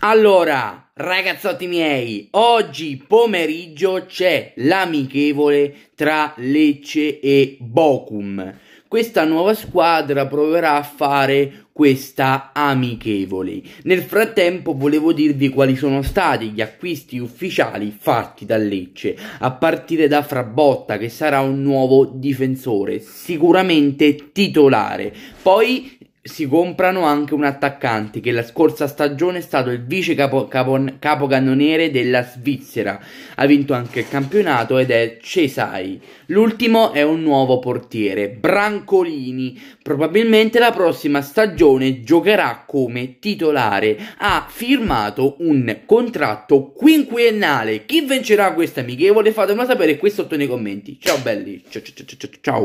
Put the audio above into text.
Allora, ragazzotti miei, oggi pomeriggio c'è l'amichevole tra Lecce e Bocum. Questa nuova squadra proverà a fare questa amichevole. Nel frattempo volevo dirvi quali sono stati gli acquisti ufficiali fatti da Lecce, a partire da Frabotta che sarà un nuovo difensore, sicuramente titolare. Poi si comprano anche un attaccante che la scorsa stagione è stato il vice capo, capo, capocannoniere della Svizzera. Ha vinto anche il campionato ed è Cesai. L'ultimo è un nuovo portiere, Brancolini. Probabilmente la prossima stagione giocherà come titolare. Ha firmato un contratto quinquennale. Chi vincerà questa amichevole? Fatemelo sapere qui sotto nei commenti. Ciao belli. ciao ciao ciao. ciao.